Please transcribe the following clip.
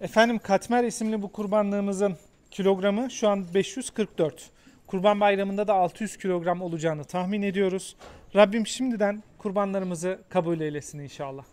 Efendim katmer isimli bu kurbanlığımızın kilogramı şu an 544. Kurban bayramında da 600 kilogram olacağını tahmin ediyoruz. Rabbim şimdiden kurbanlarımızı kabul eylesin inşallah.